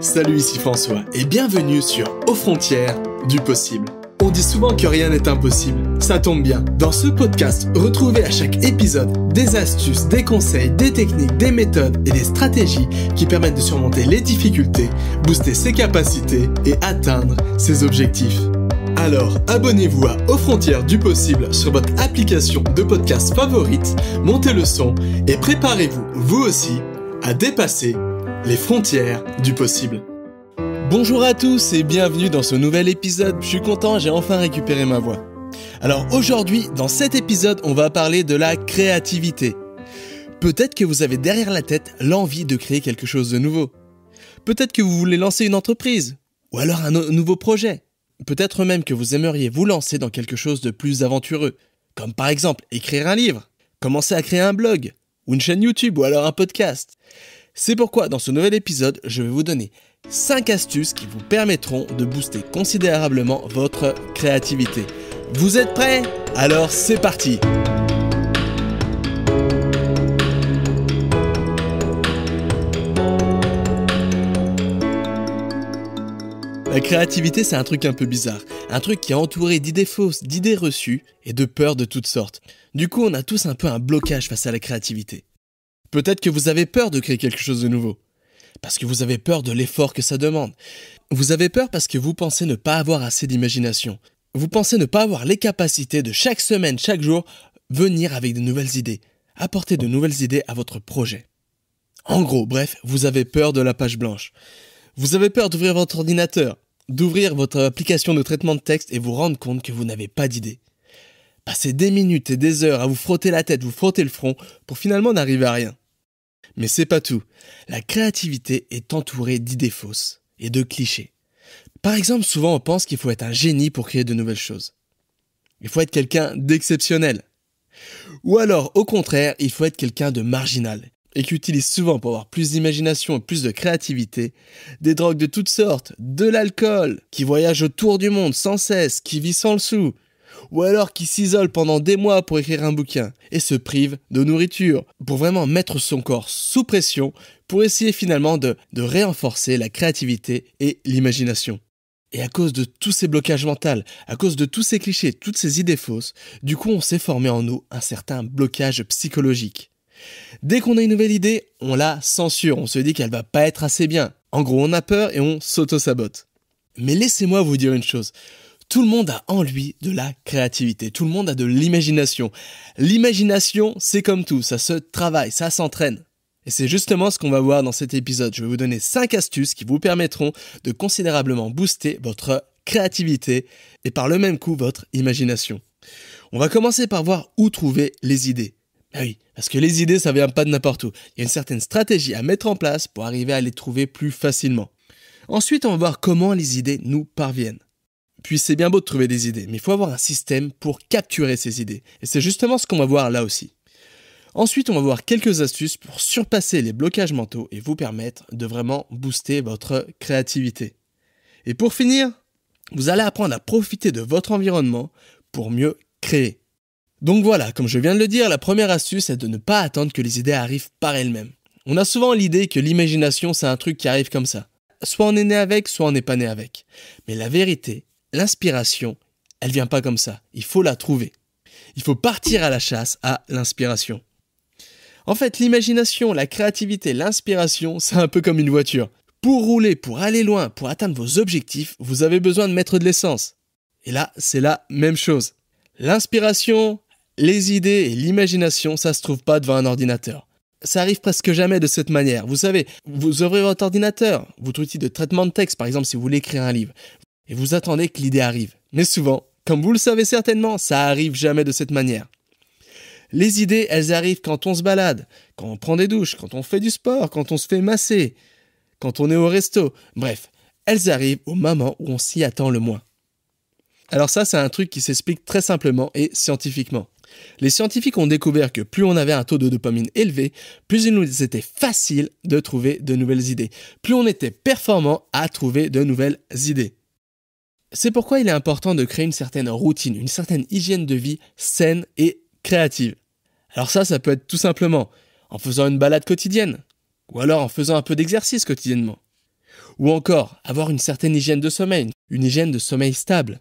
Salut, ici François et bienvenue sur Aux frontières du possible. On dit souvent que rien n'est impossible. Ça tombe bien. Dans ce podcast, retrouvez à chaque épisode des astuces, des conseils, des techniques, des méthodes et des stratégies qui permettent de surmonter les difficultés, booster ses capacités et atteindre ses objectifs. Alors, abonnez-vous à Aux frontières du possible sur votre application de podcast favorite, montez le son et préparez-vous, vous aussi, à dépasser les frontières du possible. Bonjour à tous et bienvenue dans ce nouvel épisode. Je suis content, j'ai enfin récupéré ma voix. Alors aujourd'hui, dans cet épisode, on va parler de la créativité. Peut-être que vous avez derrière la tête l'envie de créer quelque chose de nouveau. Peut-être que vous voulez lancer une entreprise ou alors un nouveau projet. Peut-être même que vous aimeriez vous lancer dans quelque chose de plus aventureux, comme par exemple écrire un livre, commencer à créer un blog, ou une chaîne YouTube, ou alors un podcast. C'est pourquoi dans ce nouvel épisode, je vais vous donner 5 astuces qui vous permettront de booster considérablement votre créativité. Vous êtes prêts Alors c'est parti La créativité, c'est un truc un peu bizarre, un truc qui est entouré d'idées fausses, d'idées reçues et de peurs de toutes sortes. Du coup, on a tous un peu un blocage face à la créativité. Peut-être que vous avez peur de créer quelque chose de nouveau, parce que vous avez peur de l'effort que ça demande. Vous avez peur parce que vous pensez ne pas avoir assez d'imagination. Vous pensez ne pas avoir les capacités de chaque semaine, chaque jour, venir avec de nouvelles idées, apporter de nouvelles idées à votre projet. En gros, bref, vous avez peur de la page blanche. Vous avez peur d'ouvrir votre ordinateur, d'ouvrir votre application de traitement de texte et vous rendre compte que vous n'avez pas d'idées passer des minutes et des heures à vous frotter la tête, vous frotter le front, pour finalement n'arriver à rien. Mais c'est pas tout. La créativité est entourée d'idées fausses et de clichés. Par exemple, souvent on pense qu'il faut être un génie pour créer de nouvelles choses. Il faut être quelqu'un d'exceptionnel. Ou alors, au contraire, il faut être quelqu'un de marginal et qui utilise souvent pour avoir plus d'imagination et plus de créativité des drogues de toutes sortes, de l'alcool, qui voyage autour du monde sans cesse, qui vit sans le sou, ou alors qui s'isole pendant des mois pour écrire un bouquin et se prive de nourriture, pour vraiment mettre son corps sous pression, pour essayer finalement de, de la créativité et l'imagination. Et à cause de tous ces blocages mentaux, à cause de tous ces clichés, toutes ces idées fausses, du coup on s'est formé en nous un certain blocage psychologique. Dès qu'on a une nouvelle idée, on la censure, on se dit qu'elle va pas être assez bien. En gros, on a peur et on s'auto-sabote. Mais laissez-moi vous dire une chose. Tout le monde a en lui de la créativité, tout le monde a de l'imagination. L'imagination, c'est comme tout, ça se travaille, ça s'entraîne. Et c'est justement ce qu'on va voir dans cet épisode. Je vais vous donner 5 astuces qui vous permettront de considérablement booster votre créativité et par le même coup votre imagination. On va commencer par voir où trouver les idées. Ben oui, parce que les idées, ça vient pas de n'importe où. Il y a une certaine stratégie à mettre en place pour arriver à les trouver plus facilement. Ensuite, on va voir comment les idées nous parviennent. Puis c'est bien beau de trouver des idées, mais il faut avoir un système pour capturer ces idées. Et c'est justement ce qu'on va voir là aussi. Ensuite, on va voir quelques astuces pour surpasser les blocages mentaux et vous permettre de vraiment booster votre créativité. Et pour finir, vous allez apprendre à profiter de votre environnement pour mieux créer. Donc voilà, comme je viens de le dire, la première astuce est de ne pas attendre que les idées arrivent par elles-mêmes. On a souvent l'idée que l'imagination c'est un truc qui arrive comme ça. Soit on est né avec, soit on n'est pas né avec. Mais la vérité, l'inspiration, elle vient pas comme ça. Il faut la trouver. Il faut partir à la chasse à l'inspiration. En fait, l'imagination, la créativité, l'inspiration, c'est un peu comme une voiture. Pour rouler, pour aller loin, pour atteindre vos objectifs, vous avez besoin de mettre de l'essence. Et là, c'est la même chose. L'inspiration, les idées et l'imagination, ça se trouve pas devant un ordinateur. Ça arrive presque jamais de cette manière. Vous savez, vous ouvrez votre ordinateur, votre outil de traitement de texte, par exemple, si vous voulez écrire un livre et vous attendez que l'idée arrive. Mais souvent, comme vous le savez certainement, ça arrive jamais de cette manière. Les idées, elles arrivent quand on se balade, quand on prend des douches, quand on fait du sport, quand on se fait masser, quand on est au resto. Bref, elles arrivent au moment où on s'y attend le moins. Alors ça, c'est un truc qui s'explique très simplement et scientifiquement. Les scientifiques ont découvert que plus on avait un taux de dopamine élevé, plus il nous était facile de trouver de nouvelles idées, plus on était performant à trouver de nouvelles idées. C'est pourquoi il est important de créer une certaine routine, une certaine hygiène de vie saine et créative. Alors ça, ça peut être tout simplement en faisant une balade quotidienne, ou alors en faisant un peu d'exercice quotidiennement, ou encore avoir une certaine hygiène de sommeil, une hygiène de sommeil stable,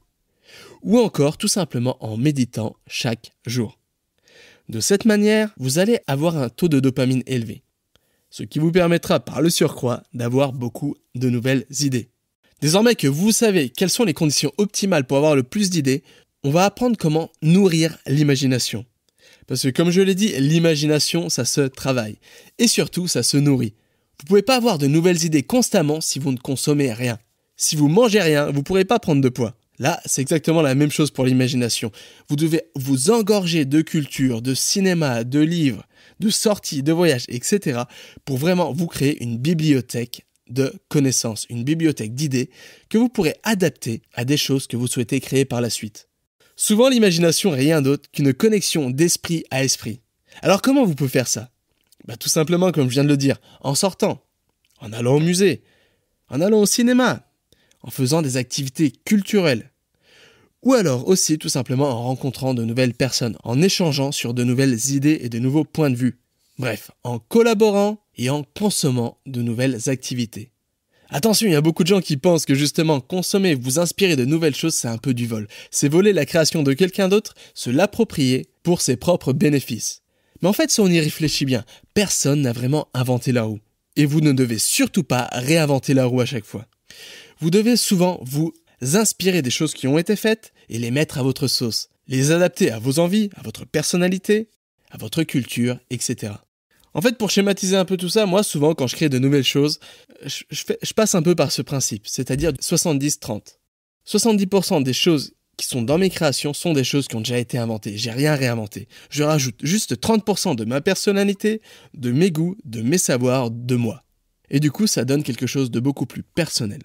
ou encore tout simplement en méditant chaque jour. De cette manière, vous allez avoir un taux de dopamine élevé, ce qui vous permettra par le surcroît d'avoir beaucoup de nouvelles idées. Désormais que vous savez quelles sont les conditions optimales pour avoir le plus d'idées, on va apprendre comment nourrir l'imagination. Parce que comme je l'ai dit, l'imagination, ça se travaille. Et surtout, ça se nourrit. Vous ne pouvez pas avoir de nouvelles idées constamment si vous ne consommez rien. Si vous mangez rien, vous ne pourrez pas prendre de poids. Là, c'est exactement la même chose pour l'imagination. Vous devez vous engorger de culture, de cinéma, de livres, de sorties, de voyages, etc. pour vraiment vous créer une bibliothèque de connaissances, une bibliothèque d'idées que vous pourrez adapter à des choses que vous souhaitez créer par la suite. Souvent l'imagination n'est rien d'autre qu'une connexion d'esprit à esprit. Alors comment vous pouvez faire ça bah, Tout simplement, comme je viens de le dire, en sortant, en allant au musée, en allant au cinéma, en faisant des activités culturelles. Ou alors aussi tout simplement en rencontrant de nouvelles personnes, en échangeant sur de nouvelles idées et de nouveaux points de vue. Bref, en collaborant et en consommant de nouvelles activités. Attention, il y a beaucoup de gens qui pensent que justement consommer, vous inspirer de nouvelles choses, c'est un peu du vol. C'est voler la création de quelqu'un d'autre, se l'approprier pour ses propres bénéfices. Mais en fait, si on y réfléchit bien, personne n'a vraiment inventé la roue. Et vous ne devez surtout pas réinventer la roue à chaque fois. Vous devez souvent vous inspirer des choses qui ont été faites et les mettre à votre sauce, les adapter à vos envies, à votre personnalité, à votre culture, etc. En fait, pour schématiser un peu tout ça, moi, souvent, quand je crée de nouvelles choses, je, passe un peu par ce principe, c'est-à-dire 70-30. 70%, des choses qui sont dans mes créations sont des choses qui ont déjà été inventées. J'ai rien réinventé. Je rajoute juste 30% de ma personnalité, de mes goûts, de mes savoirs, de moi. Et du coup, ça donne quelque chose de beaucoup plus personnel.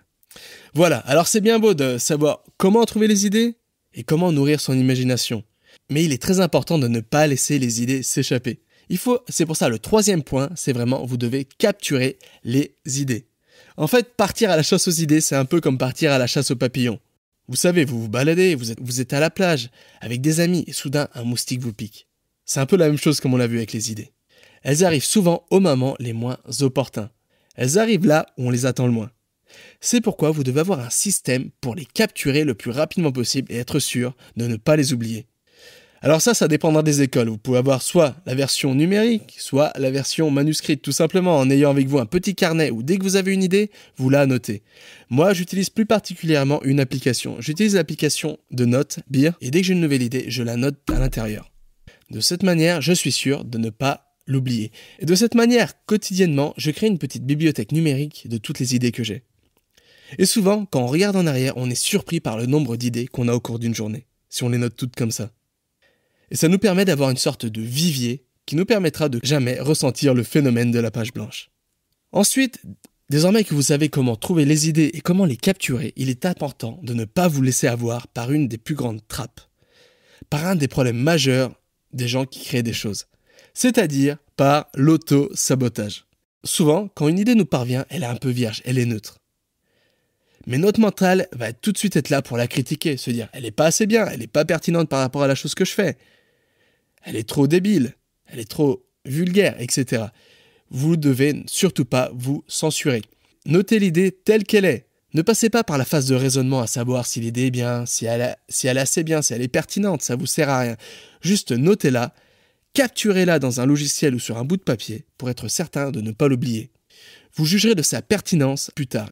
Voilà, alors c'est bien beau de savoir comment trouver les idées et comment nourrir son imagination. Mais il est très important de ne pas laisser les idées s'échapper. Il faut, c'est pour ça le troisième point, c'est vraiment vous devez capturer les idées. En fait, partir à la chasse aux idées, c'est un peu comme partir à la chasse aux papillons. Vous savez, vous vous baladez, vous êtes, vous êtes à la plage, avec des amis, et soudain, un moustique vous pique. C'est un peu la même chose comme on l'a vu avec les idées. Elles arrivent souvent aux moments les moins opportuns. Elles arrivent là où on les attend le moins. C'est pourquoi vous devez avoir un système pour les capturer le plus rapidement possible et être sûr de ne pas les oublier. Alors ça, ça dépendra des écoles. Vous pouvez avoir soit la version numérique, soit la version manuscrite, tout simplement en ayant avec vous un petit carnet où dès que vous avez une idée, vous la notez. Moi, j'utilise plus particulièrement une application. J'utilise l'application de notes, Beer, et dès que j'ai une nouvelle idée, je la note à l'intérieur. De cette manière, je suis sûr de ne pas l'oublier. Et de cette manière, quotidiennement, je crée une petite bibliothèque numérique de toutes les idées que j'ai. Et souvent, quand on regarde en arrière, on est surpris par le nombre d'idées qu'on a au cours d'une journée, si on les note toutes comme ça. Et ça nous permet d'avoir une sorte de vivier qui nous permettra de jamais ressentir le phénomène de la page blanche. Ensuite, désormais que vous savez comment trouver les idées et comment les capturer, il est important de ne pas vous laisser avoir par une des plus grandes trappes, par un des problèmes majeurs des gens qui créent des choses, c'est-à-dire par l'auto-sabotage. Souvent, quand une idée nous parvient, elle est un peu vierge, elle est neutre. Mais notre mental va tout de suite être là pour la critiquer, se dire elle n'est pas assez bien, elle n'est pas pertinente par rapport à la chose que je fais elle est trop débile, elle est trop vulgaire, etc. Vous ne devez surtout pas vous censurer. Notez l'idée telle qu'elle est. Ne passez pas par la phase de raisonnement à savoir si l'idée est bien, si elle, si elle est assez bien, si elle est pertinente, ça vous sert à rien. Juste notez-la, capturez-la dans un logiciel ou sur un bout de papier pour être certain de ne pas l'oublier. Vous jugerez de sa pertinence plus tard.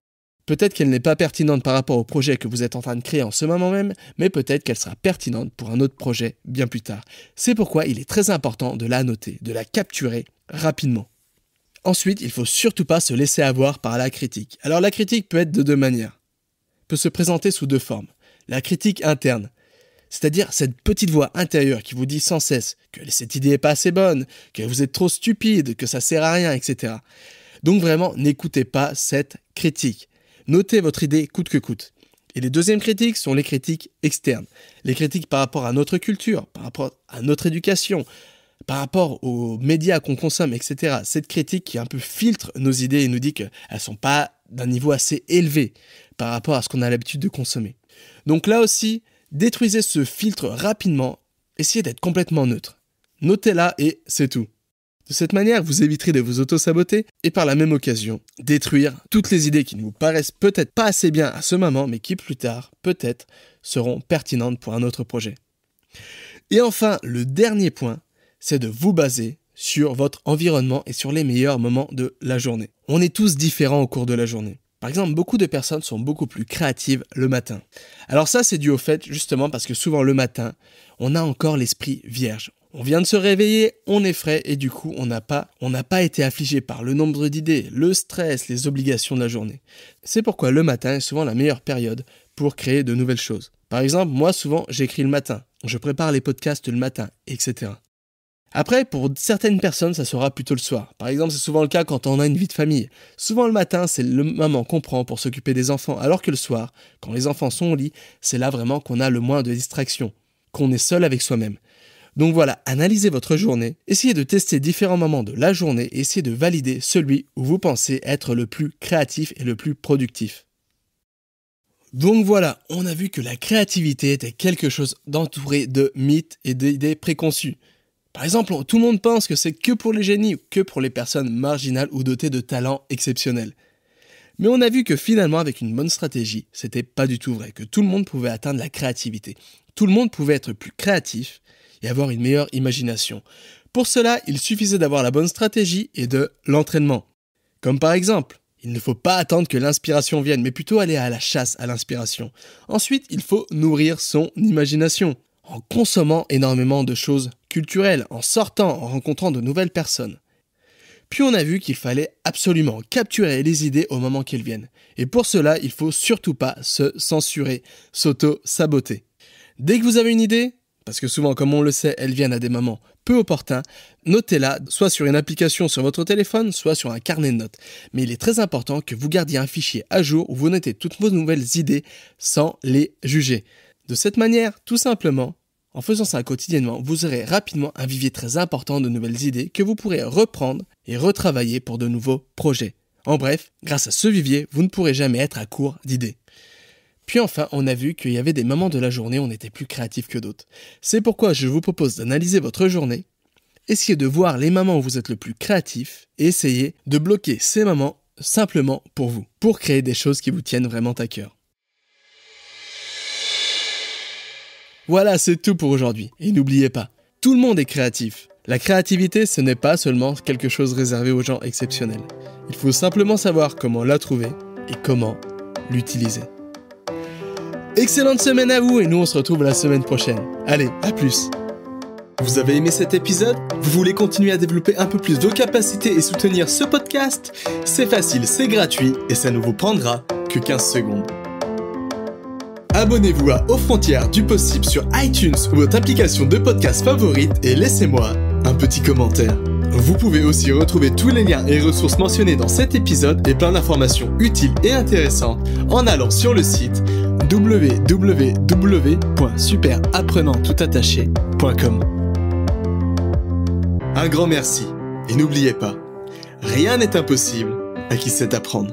Peut-être qu'elle n'est pas pertinente par rapport au projet que vous êtes en train de créer en ce moment même, mais peut-être qu'elle sera pertinente pour un autre projet bien plus tard. C'est pourquoi il est très important de la noter, de la capturer rapidement. Ensuite, il faut surtout pas se laisser avoir par la critique. Alors la critique peut être de deux manières. Peut se présenter sous deux formes. La critique interne, c'est-à-dire cette petite voix intérieure qui vous dit sans cesse que cette idée n'est pas assez bonne, que vous êtes trop stupide, que ça sert à rien, etc. Donc vraiment, n'écoutez pas cette critique. Notez votre idée coûte que coûte. Et les deuxièmes critiques sont les critiques externes. Les critiques par rapport à notre culture, par rapport à notre éducation, par rapport aux médias qu'on consomme, etc. Cette critique qui un peu filtre nos idées et nous dit qu'elles ne sont pas d'un niveau assez élevé par rapport à ce qu'on a l'habitude de consommer. Donc là aussi, détruisez ce filtre rapidement, essayez d'être complètement neutre. Notez-la et c'est tout. De cette manière, vous éviterez de vous auto-saboter et par la même occasion, détruire toutes les idées qui ne vous paraissent peut-être pas assez bien à ce moment, mais qui plus tard, peut-être, seront pertinentes pour un autre projet. Et enfin, le dernier point, c'est de vous baser sur votre environnement et sur les meilleurs moments de la journée. On est tous différents au cours de la journée. Par exemple, beaucoup de personnes sont beaucoup plus créatives le matin. Alors ça, c'est dû au fait justement parce que souvent le matin, on a encore l'esprit vierge. On vient de se réveiller, on est frais et du coup on n'a pas, on n'a pas été affligé par le nombre d'idées, le stress, les obligations de la journée. C'est pourquoi le matin est souvent la meilleure période pour créer de nouvelles choses. Par exemple, moi souvent j'écris le matin, je prépare les podcasts le matin, etc. Après, pour certaines personnes, ça sera plutôt le soir. Par exemple, c'est souvent le cas quand on a une vie de famille. Souvent le matin, c'est le maman qu'on prend pour s'occuper des enfants, alors que le soir, quand les enfants sont au lit, c'est là vraiment qu'on a le moins de distractions, qu'on est seul avec soi-même. Donc voilà, analysez votre journée, essayez de tester différents moments de la journée et essayez de valider celui où vous pensez être le plus créatif et le plus productif. Donc voilà, on a vu que la créativité était quelque chose d'entouré de mythes et d'idées préconçues. Par exemple, tout le monde pense que c'est que pour les génies ou que pour les personnes marginales ou dotées de talents exceptionnels. Mais on a vu que finalement, avec une bonne stratégie, c'était pas du tout vrai, que tout le monde pouvait atteindre la créativité. Tout le monde pouvait être plus créatif et avoir une meilleure imagination. Pour cela, il suffisait d'avoir la bonne stratégie et de l'entraînement. Comme par exemple, il ne faut pas attendre que l'inspiration vienne, mais plutôt aller à la chasse à l'inspiration. Ensuite, il faut nourrir son imagination en consommant énormément de choses culturelles, en sortant, en rencontrant de nouvelles personnes. Puis on a vu qu'il fallait absolument capturer les idées au moment qu'elles viennent. Et pour cela, il faut surtout pas se censurer, s'auto-saboter. Dès que vous avez une idée, parce que souvent, comme on le sait, elles viennent à des moments peu opportuns, notez-la soit sur une application sur votre téléphone, soit sur un carnet de notes. Mais il est très important que vous gardiez un fichier à jour où vous notez toutes vos nouvelles idées sans les juger. De cette manière, tout simplement, en faisant ça quotidiennement, vous aurez rapidement un vivier très important de nouvelles idées que vous pourrez reprendre et retravailler pour de nouveaux projets. En bref, grâce à ce vivier, vous ne pourrez jamais être à court d'idées. Puis enfin, on a vu qu'il y avait des moments de la journée où on était plus créatif que d'autres. C'est pourquoi je vous propose d'analyser votre journée, essayer de voir les moments où vous êtes le plus créatif et essayer de bloquer ces moments simplement pour vous, pour créer des choses qui vous tiennent vraiment à cœur. Voilà, c'est tout pour aujourd'hui. Et n'oubliez pas, tout le monde est créatif. La créativité, ce n'est pas seulement quelque chose réservé aux gens exceptionnels. Il faut simplement savoir comment la trouver et comment l'utiliser. Excellente semaine à vous et nous on se retrouve la semaine prochaine. Allez, à plus vous avez aimé cet épisode Vous voulez continuer à développer un peu plus vos capacités et soutenir ce podcast C'est facile, c'est gratuit et ça ne vous prendra que 15 secondes. Abonnez-vous à Aux frontières du possible sur iTunes ou votre application de podcast favorite et laissez-moi un petit commentaire. Vous pouvez aussi retrouver tous les liens et ressources mentionnés dans cet épisode et plein d'informations utiles et intéressantes en allant sur le site un grand merci et n'oubliez pas, rien n'est impossible à qui sait apprendre.